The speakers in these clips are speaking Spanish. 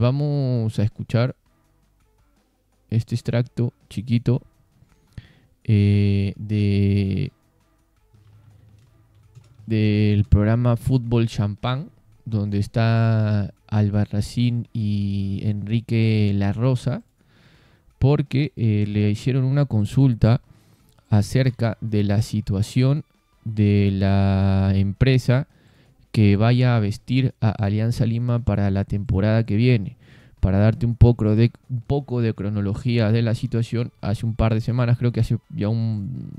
vamos a escuchar este extracto chiquito eh, de del programa Fútbol Champán, donde está Albarracín y Enrique La Rosa, porque eh, le hicieron una consulta acerca de la situación de la empresa que vaya a vestir a Alianza Lima para la temporada que viene. Para darte un poco de, un poco de cronología de la situación, hace un par de semanas, creo que hace ya un...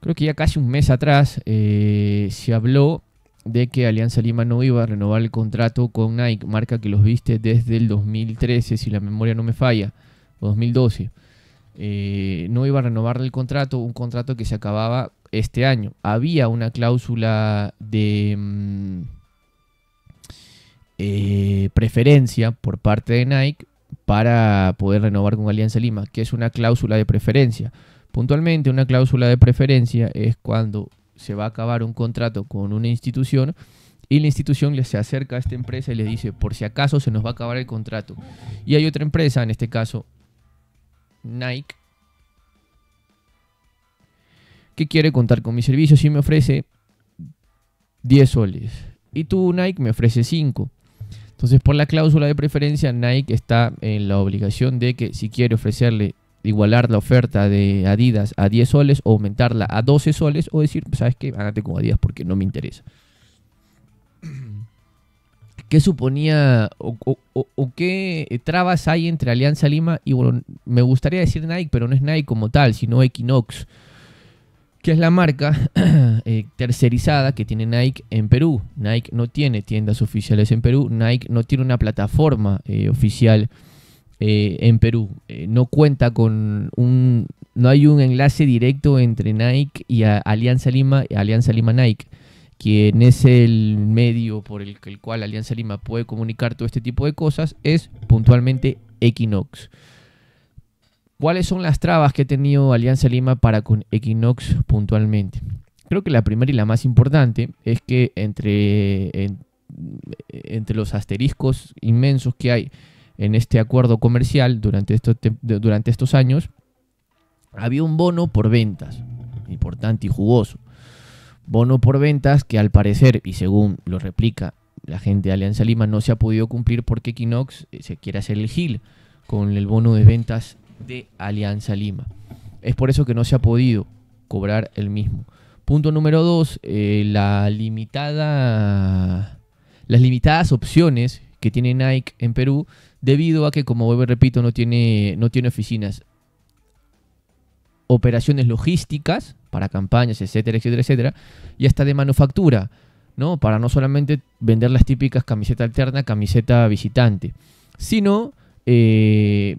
Creo que ya casi un mes atrás eh, se habló de que Alianza Lima no iba a renovar el contrato con Nike, marca que los viste desde el 2013, si la memoria no me falla, o 2012. Eh, no iba a renovar el contrato, un contrato que se acababa este año. Había una cláusula de mm, eh, preferencia por parte de Nike para poder renovar con Alianza Lima, que es una cláusula de preferencia. Puntualmente, una cláusula de preferencia es cuando se va a acabar un contrato con una institución y la institución se acerca a esta empresa y le dice, por si acaso se nos va a acabar el contrato. Y hay otra empresa, en este caso Nike, que quiere contar con mi servicio si me ofrece 10 soles. Y tú, Nike, me ofrece 5. Entonces, por la cláusula de preferencia, Nike está en la obligación de que si quiere ofrecerle igualar la oferta de Adidas a 10 soles o aumentarla a 12 soles o decir, ¿sabes qué? Ándate con Adidas porque no me interesa. ¿Qué suponía o, qué trabas hay entre Alianza Lima y, bueno, me gustaría decir Nike, pero no es Nike como tal, sino Equinox? que es la marca eh, tercerizada que tiene Nike en Perú. Nike no tiene tiendas oficiales en Perú, Nike no tiene una plataforma eh, oficial eh, en Perú, no cuenta con un, no hay un enlace directo entre Nike y Alianza Lima, Alianza Lima Nike, quien es el medio por el cual Alianza Lima puede comunicar todo este tipo de cosas, es puntualmente Equinox. ¿Cuáles son las trabas que ha tenido Alianza Lima para con Equinox puntualmente? Creo que la primera y la más importante es que entre, entre los asteriscos inmensos que hay en este acuerdo comercial durante, estos, durante estos años, había un bono por ventas, importante y jugoso. Bono por ventas que al parecer, y según lo replica la gente de Alianza Lima, no se ha podido cumplir porque Equinox eh, se quiere hacer el gil con el bono de ventas de Alianza Lima. Es por eso que no se ha podido cobrar el mismo. Punto número dos, eh, la limitada, las limitadas opciones que tiene Nike en Perú debido a que, como vuelvo repito, no tiene, no tiene oficinas. Operaciones logísticas para campañas, etcétera, etcétera, etcétera. Y hasta de manufactura, ¿no? Para no solamente vender las típicas camiseta alterna, camiseta visitante, sino eh,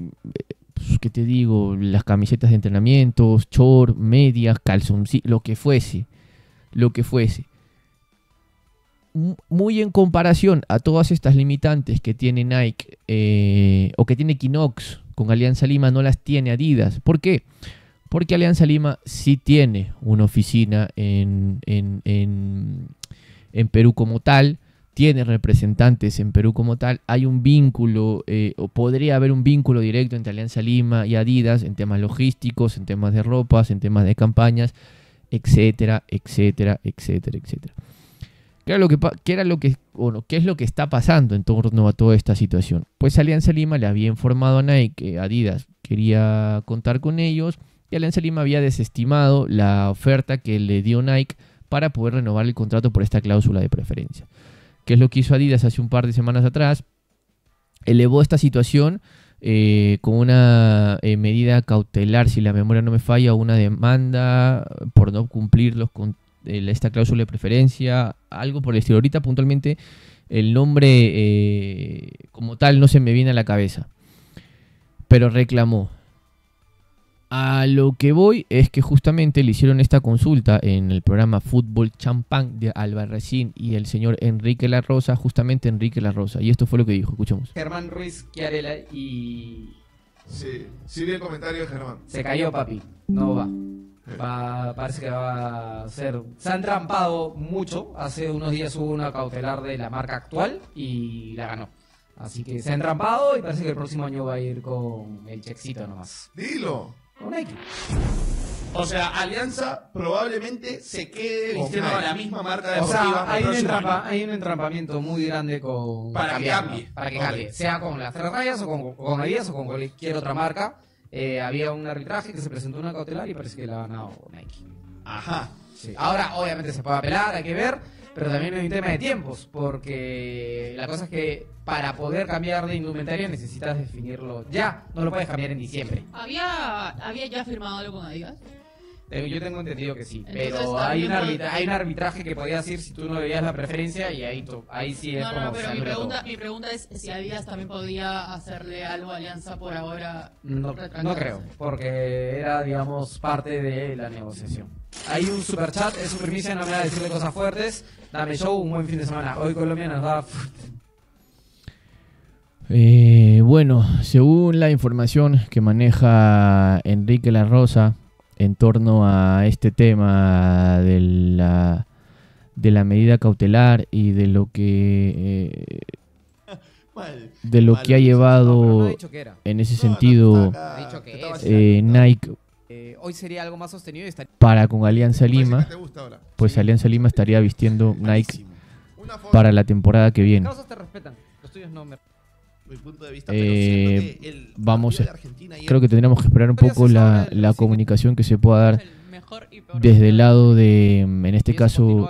pues, ¿qué te digo? Las camisetas de entrenamiento, short, medias, calzoncillos, lo que fuese. Lo que fuese. Muy en comparación a todas estas limitantes que tiene Nike eh, o que tiene Kinox con Alianza Lima, no las tiene Adidas. ¿Por qué? Porque Alianza Lima sí tiene una oficina en Perú como tal tiene representantes en Perú como tal, hay un vínculo eh, o podría haber un vínculo directo entre Alianza Lima y Adidas en temas logísticos, en temas de ropas, en temas de campañas, etcétera, etcétera, etcétera, etcétera. ¿Qué, que, ¿Qué es lo que está pasando en torno a toda esta situación? Pues Alianza Lima le había informado a Nike Adidas quería contar con ellos y Alianza Lima había desestimado la oferta que le dio Nike para poder renovar el contrato por esta cláusula de preferencia que es lo que hizo Adidas hace un par de semanas atrás, elevó esta situación eh, con una eh, medida cautelar, si la memoria no me falla, una demanda por no cumplir con, esta cláusula de preferencia, algo por el estilo. Ahorita puntualmente el nombre eh, como tal no se me viene a la cabeza, pero reclamó. A lo que voy es que justamente le hicieron esta consulta en el programa Fútbol Champán de Albarracín y el señor Enrique La Rosa, justamente Enrique La Rosa. Y esto fue lo que dijo, escuchamos. Germán Ruiz Quiarela y... Sí, sí vi el comentario de Germán. Se cayó, papi. No eh. va. Parece que va a ser... Se han trampado mucho. Hace unos días hubo una cautelar de la marca actual y la ganó. Así que se han trampado y parece que el próximo año va a ir con el chexito nomás. Dilo. O sea, Alianza probablemente se quede la misma marca de O sea, hay un, entrampamiento muy grande con... Para, que cambie. Para que Sea con las tres o con, con o con cualquier otra marca. Eh, había un arbitraje que se presentó una cautelar y parece que la ha ganado Nike. Ajá. Sí. Ahora, obviamente, se puede apelar, hay que ver, pero también es un tema de tiempos, porque la cosa es que para poder cambiar de indumentaria necesitas definirlo ya, no lo puedes cambiar en diciembre. ¿Había, ya firmado algo con Adidas? Yo tengo entendido que sí, pero hay un, arbitraje que podías ir si tú no veías la preferencia y ahí, sí es como... mi pregunta, es si Adidas también podía hacerle algo a Alianza por ahora. no creo, porque era, digamos, parte de la negociación. Hay un super chat, es su primicia, no me va a decirle cosas fuertes. Dame show, un buen fin de semana. Hoy Colombia nos da eh, bueno, según la información que maneja Enrique La Rosa en torno a este tema de la, de la medida cautelar y de lo que eh, de lo que ha llevado en ese sentido eh, Nike hoy sería algo más sostenido y Para con Alianza Lima, pues Alianza Lima estaría vistiendo Nike para la temporada que viene. Te respetan, los tuyos no me... Mi punto de vista, eh, el vamos, de creo que tendríamos que esperar un poco la, comunicación que se pueda dar desde el lado de, mm, en este caso,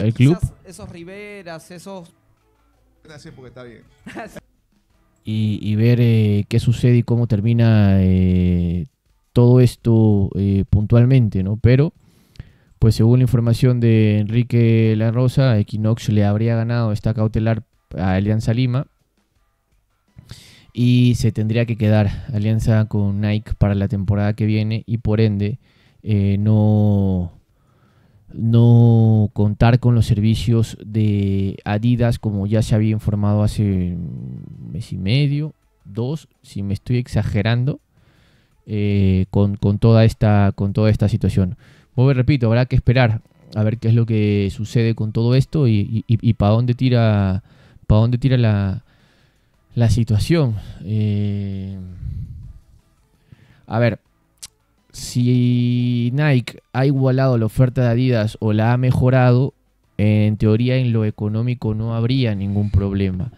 el club. Esos Riveras, esos... y, ver eh, qué sucede y cómo termina eh, todo esto eh, puntualmente, ¿no? Pero, pues según la información de Enrique La Rosa, Equinox le habría ganado esta cautelar a Alianza Lima y se tendría que quedar alianza con Nike para la temporada que viene y por ende eh, no, no contar con los servicios de Adidas como ya se había informado hace mes y medio, dos, si me estoy exagerando. Eh, con, toda esta, con toda esta situación. repito, habrá que esperar a ver qué es lo que sucede con todo esto y, para dónde tira, para dónde tira la, la situación. Eh, a ver, si Nike ha igualado la oferta de Adidas o la ha mejorado, en teoría en lo económico no habría ningún problema.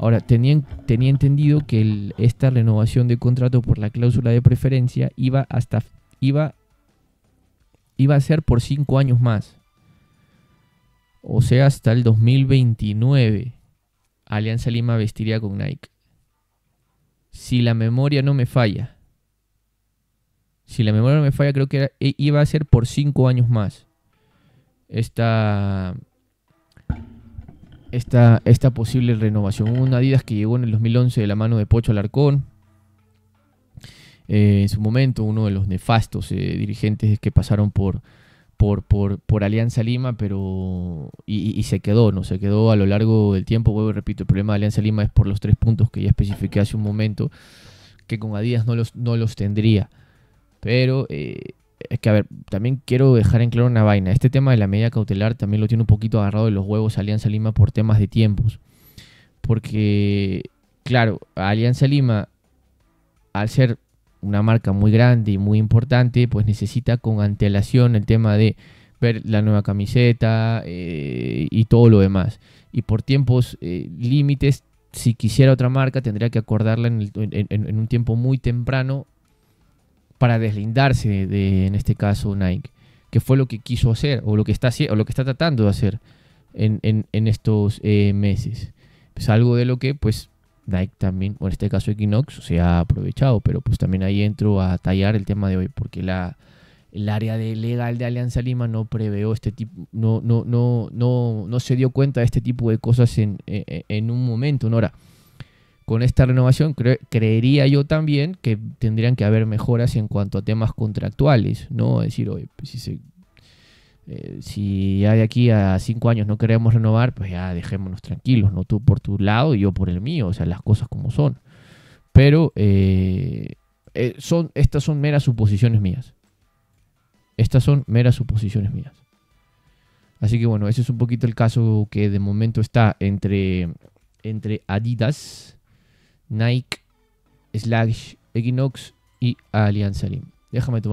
Ahora, tenía entendido que esta renovación de contrato por la cláusula de preferencia iba hasta iba, iba a ser por cinco años más. O sea, hasta el 2029 Alianza Lima vestiría con Nike. Si la memoria no me falla. Si la memoria no me falla, creo que iba a ser por cinco años más. Esta, esta, posible renovación. Un Adidas que llegó en el 2011 de la mano de Pocho Alarcón. Eh, en su momento, uno de los nefastos eh, dirigentes que pasaron por, por, por, Alianza Lima, pero. Y, se quedó, ¿no? Se quedó a lo largo del tiempo. Vuelvo repito, el problema de Alianza Lima es por los tres puntos que ya especifiqué hace un momento, que con Adidas no los, no los tendría. Pero eh, es eh, que, a ver, también quiero dejar en claro una vaina. Este tema de la media cautelar también lo tiene un poquito agarrado de los huevos Alianza Lima por temas de tiempos. Porque, claro, Alianza Lima, al ser una marca muy grande y muy importante, pues necesita con antelación el tema de ver la nueva camiseta eh, y todo lo demás. Y por tiempos eh, límites, si quisiera otra marca, tendría que acordarla en un tiempo muy temprano para deslindarse de, en este caso, Nike, que fue lo que quiso hacer o lo que está, o lo que está tratando de hacer en, estos eh, meses. Es pues algo de lo que, pues, Nike también, o en este caso Equinox, se ha aprovechado, pero pues también ahí entro a tallar el tema de hoy, porque la, el área de legal de Alianza Lima no preveó este tipo, no, no, no, no, no se dio cuenta de este tipo de cosas en, e, e, un momento, Nora. hora con esta renovación creería yo también que tendrían que haber mejoras en cuanto a temas contractuales, ¿no? decir, oye, pues, eh, si ya de aquí a cinco años no queremos renovar, pues ya dejémonos tranquilos, ¿no? Tú por tu lado y yo por el mío, o sea, las cosas como son. Pero eh, eh, son, estas son meras suposiciones mías. Estas son meras suposiciones mías. Así que bueno, ese es un poquito el caso que de momento está entre, entre Adidas Nike, Slash, Equinox y Alianza Lim. Déjame tomar.